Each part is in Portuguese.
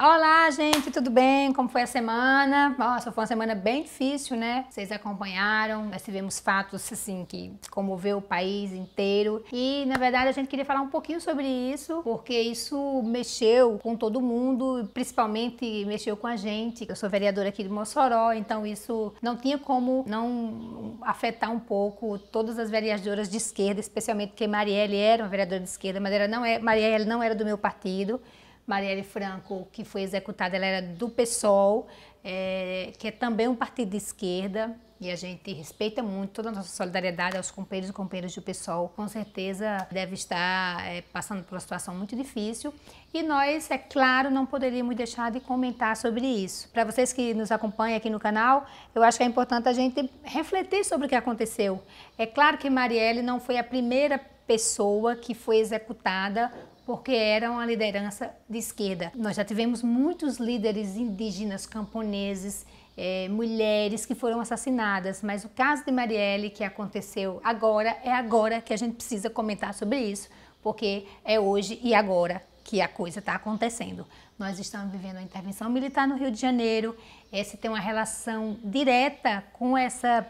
Olá, gente, tudo bem? Como foi a semana? Nossa, foi uma semana bem difícil, né? Vocês acompanharam, nós tivemos fatos assim que comoveu o país inteiro. E na verdade a gente queria falar um pouquinho sobre isso, porque isso mexeu com todo mundo, principalmente mexeu com a gente. Eu sou vereadora aqui de Mossoró, então isso não tinha como não afetar um pouco todas as vereadoras de esquerda, especialmente porque Marielle era uma vereadora de esquerda, mas ela não é, Marielle não era do meu partido. Marielle Franco, que foi executada, ela era do PSOL, é, que é também um partido de esquerda, e a gente respeita muito toda a nossa solidariedade aos companheiros e companheiras do PSOL, com certeza deve estar é, passando por uma situação muito difícil. E nós, é claro, não poderíamos deixar de comentar sobre isso. Para vocês que nos acompanham aqui no canal, eu acho que é importante a gente refletir sobre o que aconteceu. É claro que Marielle não foi a primeira pessoa que foi executada porque era uma liderança de esquerda. Nós já tivemos muitos líderes indígenas, camponeses, é, mulheres que foram assassinadas, mas o caso de Marielle, que aconteceu agora, é agora que a gente precisa comentar sobre isso, porque é hoje e agora que a coisa está acontecendo. Nós estamos vivendo a intervenção militar no Rio de Janeiro, Esse tem uma relação direta com essa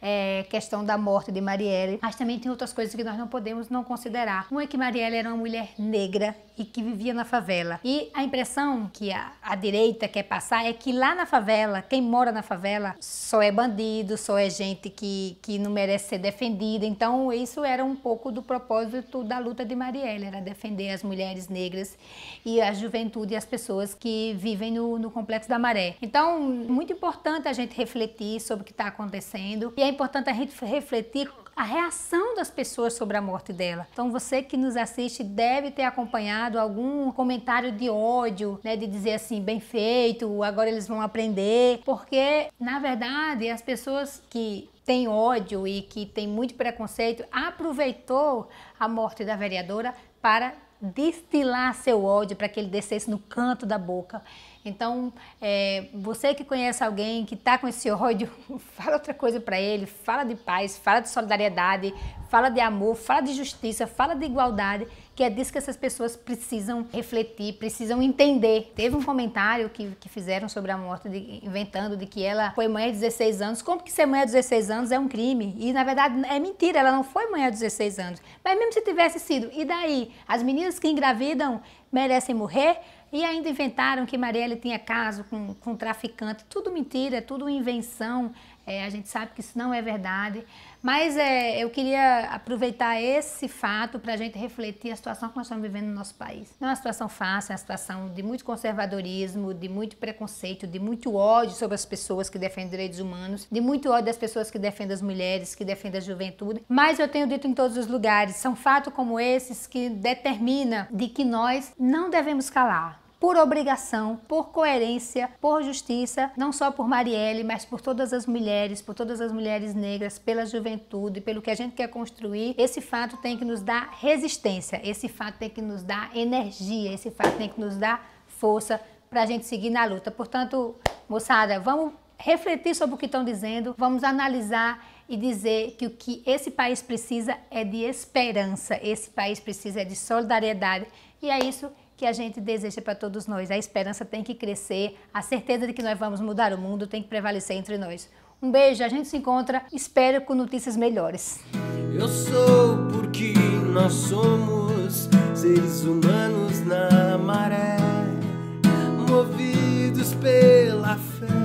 é, questão da morte de Marielle, mas também tem outras coisas que nós não podemos não considerar. Uma é que Marielle era uma mulher negra e que vivia na favela. E a impressão que a, a direita quer passar é que lá na favela, quem mora na favela só é bandido, só é gente que, que não merece ser defendida. Então, isso era um pouco do propósito da luta de Marielle, era defender as mulheres negras e a juventude e as pessoas que vivem no, no Complexo da Maré. Então, muito importante a gente refletir sobre o que está acontecendo e é importante a gente refletir a reação das pessoas sobre a morte dela. Então você que nos assiste deve ter acompanhado algum comentário de ódio, né, de dizer assim, bem feito, agora eles vão aprender, porque na verdade as pessoas que têm ódio e que têm muito preconceito, aproveitou a morte da vereadora para destilar seu ódio para que ele descesse no canto da boca. Então, é, você que conhece alguém que está com esse ódio, fala outra coisa para ele, fala de paz, fala de solidariedade, fala de amor, fala de justiça, fala de igualdade, que é disso que essas pessoas precisam refletir, precisam entender. Teve um comentário que, que fizeram sobre a morte, de, inventando de que ela foi mãe há 16 anos. Como que ser mãe há 16 anos é um crime? E na verdade é mentira, ela não foi mãe há 16 anos. Mas mesmo se tivesse sido, e daí? As meninas que engravidam merecem morrer? E ainda inventaram que Marielle tinha caso com, com um traficante. Tudo mentira, tudo invenção. É, a gente sabe que isso não é verdade. Mas é, eu queria aproveitar esse fato para a gente refletir a situação que nós estamos vivendo no nosso país. Não é uma situação fácil, é uma situação de muito conservadorismo, de muito preconceito, de muito ódio sobre as pessoas que defendem direitos humanos, de muito ódio das pessoas que defendem as mulheres, que defendem a juventude. Mas eu tenho dito em todos os lugares, são fatos como esses que determina de que nós não devemos calar por obrigação, por coerência, por justiça, não só por Marielle, mas por todas as mulheres, por todas as mulheres negras, pela juventude, pelo que a gente quer construir. Esse fato tem que nos dar resistência, esse fato tem que nos dar energia, esse fato tem que nos dar força para a gente seguir na luta. Portanto, moçada, vamos refletir sobre o que estão dizendo, vamos analisar e dizer que o que esse país precisa é de esperança, esse país precisa é de solidariedade e é isso que a gente deseja para todos nós. A esperança tem que crescer, a certeza de que nós vamos mudar o mundo tem que prevalecer entre nós. Um beijo, a gente se encontra, espero com notícias melhores. Eu sou porque nós somos seres humanos na maré, movidos pela fé.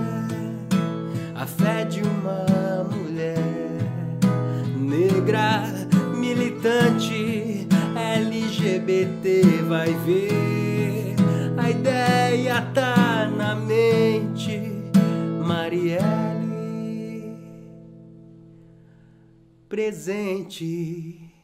gata na mente, Marielle presente.